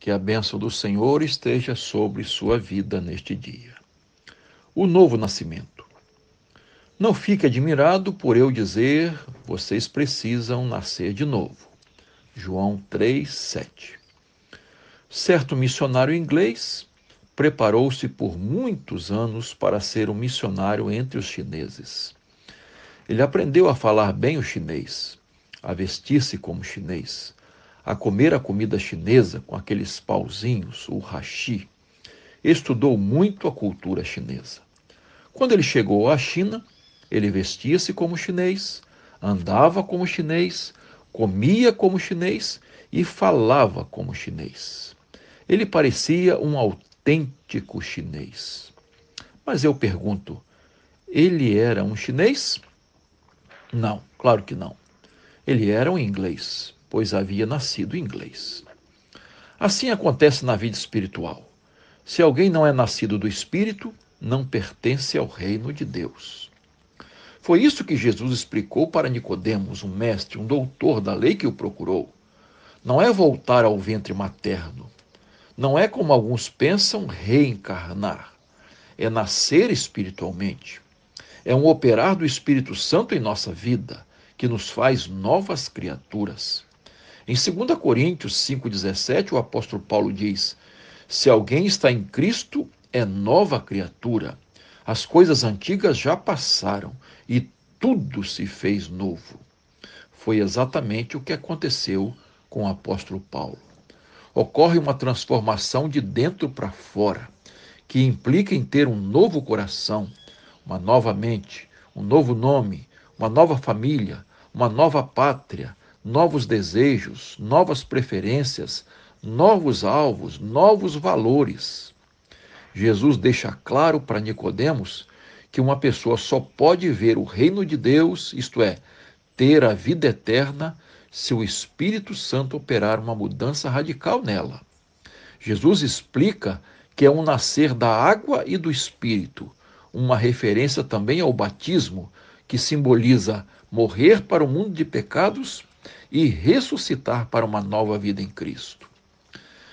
Que a bênção do Senhor esteja sobre sua vida neste dia. O novo nascimento. Não fique admirado por eu dizer, vocês precisam nascer de novo. João 3:7. Certo missionário inglês preparou-se por muitos anos para ser um missionário entre os chineses. Ele aprendeu a falar bem o chinês, a vestir-se como chinês, a comer a comida chinesa com aqueles pauzinhos, o hashi, estudou muito a cultura chinesa. Quando ele chegou à China, ele vestia-se como chinês, andava como chinês, comia como chinês e falava como chinês. Ele parecia um autêntico chinês. Mas eu pergunto, ele era um chinês? Não, claro que não. Ele era um inglês pois havia nascido inglês. Assim acontece na vida espiritual. Se alguém não é nascido do Espírito, não pertence ao reino de Deus. Foi isso que Jesus explicou para Nicodemos, um mestre, um doutor da lei que o procurou. Não é voltar ao ventre materno. Não é como alguns pensam reencarnar. É nascer espiritualmente. É um operar do Espírito Santo em nossa vida, que nos faz novas criaturas. Em 2 Coríntios 5,17, o apóstolo Paulo diz: Se alguém está em Cristo, é nova criatura. As coisas antigas já passaram e tudo se fez novo. Foi exatamente o que aconteceu com o apóstolo Paulo. Ocorre uma transformação de dentro para fora, que implica em ter um novo coração, uma nova mente, um novo nome, uma nova família, uma nova pátria, novos desejos, novas preferências, novos alvos, novos valores. Jesus deixa claro para Nicodemos que uma pessoa só pode ver o reino de Deus, isto é, ter a vida eterna, se o Espírito Santo operar uma mudança radical nela. Jesus explica que é um nascer da água e do Espírito, uma referência também ao batismo, que simboliza morrer para o mundo de pecados e ressuscitar para uma nova vida em Cristo.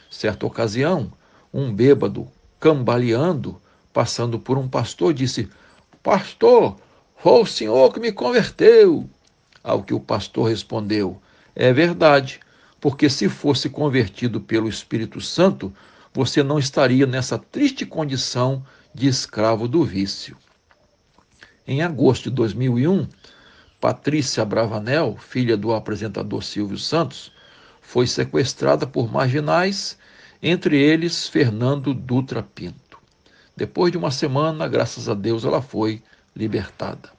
Certa ocasião, um bêbado, cambaleando, passando por um pastor, disse: Pastor, foi o senhor que me converteu. Ao que o pastor respondeu: É verdade, porque se fosse convertido pelo Espírito Santo, você não estaria nessa triste condição de escravo do vício. Em agosto de 2001, Patrícia Bravanel, filha do apresentador Silvio Santos, foi sequestrada por marginais, entre eles Fernando Dutra Pinto. Depois de uma semana, graças a Deus, ela foi libertada.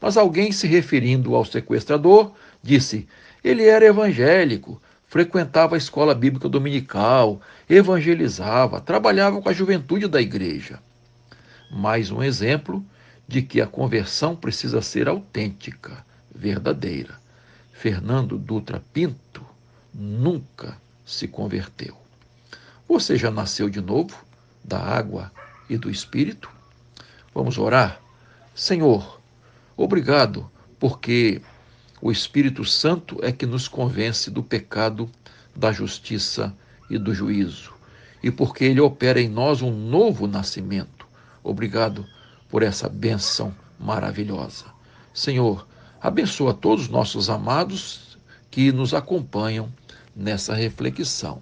Mas alguém se referindo ao sequestrador disse: ele era evangélico, frequentava a escola bíblica dominical, evangelizava, trabalhava com a juventude da igreja. Mais um exemplo de que a conversão precisa ser autêntica verdadeira. Fernando Dutra Pinto nunca se converteu. Você já nasceu de novo da água e do espírito? Vamos orar? Senhor, obrigado, porque o Espírito Santo é que nos convence do pecado, da justiça e do juízo, e porque ele opera em nós um novo nascimento. Obrigado por essa bênção maravilhosa. Senhor, Abençoa todos os nossos amados que nos acompanham nessa reflexão.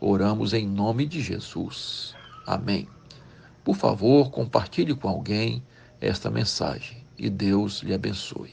Oramos em nome de Jesus. Amém. Por favor, compartilhe com alguém esta mensagem e Deus lhe abençoe.